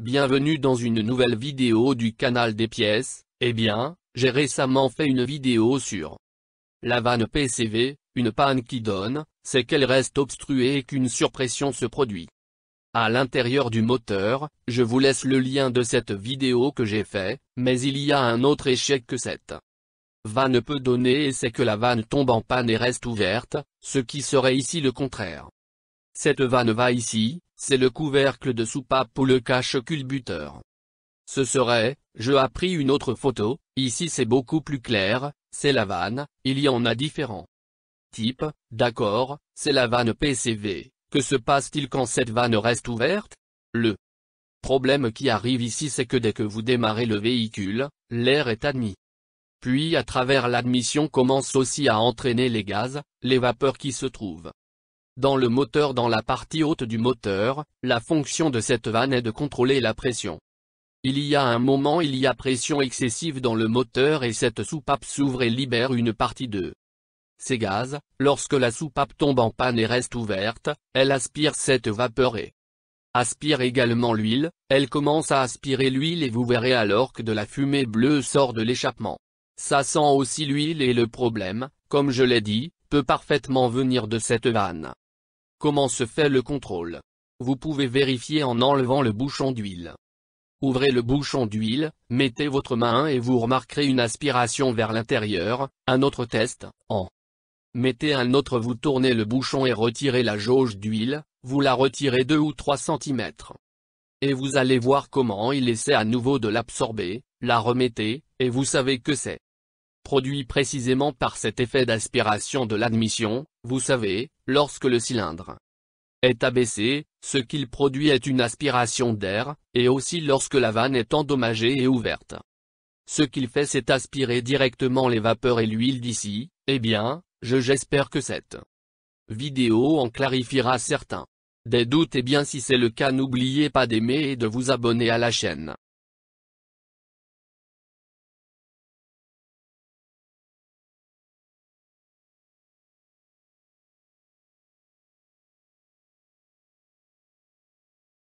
Bienvenue dans une nouvelle vidéo du canal des pièces, eh bien, j'ai récemment fait une vidéo sur la vanne PCV, une panne qui donne, c'est qu'elle reste obstruée et qu'une surpression se produit. À l'intérieur du moteur, je vous laisse le lien de cette vidéo que j'ai fait, mais il y a un autre échec que cette vanne peut donner et c'est que la vanne tombe en panne et reste ouverte, ce qui serait ici le contraire. Cette vanne va ici, c'est le couvercle de soupape ou le cache-culbuteur. Ce serait, je a pris une autre photo, ici c'est beaucoup plus clair, c'est la vanne, il y en a différents. Type, d'accord, c'est la vanne PCV, que se passe-t-il quand cette vanne reste ouverte Le problème qui arrive ici c'est que dès que vous démarrez le véhicule, l'air est admis. Puis à travers l'admission commence aussi à entraîner les gaz, les vapeurs qui se trouvent dans le moteur dans la partie haute du moteur, la fonction de cette vanne est de contrôler la pression. Il y a un moment il y a pression excessive dans le moteur et cette soupape s'ouvre et libère une partie de ces gaz, lorsque la soupape tombe en panne et reste ouverte, elle aspire cette vapeur et aspire également l'huile, elle commence à aspirer l'huile et vous verrez alors que de la fumée bleue sort de l'échappement. Ça sent aussi l'huile et le problème, comme je l'ai dit, peut parfaitement venir de cette vanne. Comment se fait le contrôle Vous pouvez vérifier en enlevant le bouchon d'huile. Ouvrez le bouchon d'huile, mettez votre main et vous remarquerez une aspiration vers l'intérieur, un autre test, en. Mettez un autre vous tournez le bouchon et retirez la jauge d'huile, vous la retirez 2 ou 3 cm. Et vous allez voir comment il essaie à nouveau de l'absorber, la remettez, et vous savez que c'est. Produit précisément par cet effet d'aspiration de l'admission, vous savez, lorsque le cylindre est abaissé, ce qu'il produit est une aspiration d'air, et aussi lorsque la vanne est endommagée et ouverte. Ce qu'il fait c'est aspirer directement les vapeurs et l'huile d'ici, eh bien, je j'espère que cette vidéo en clarifiera certains. Des doutes et eh bien si c'est le cas n'oubliez pas d'aimer et de vous abonner à la chaîne.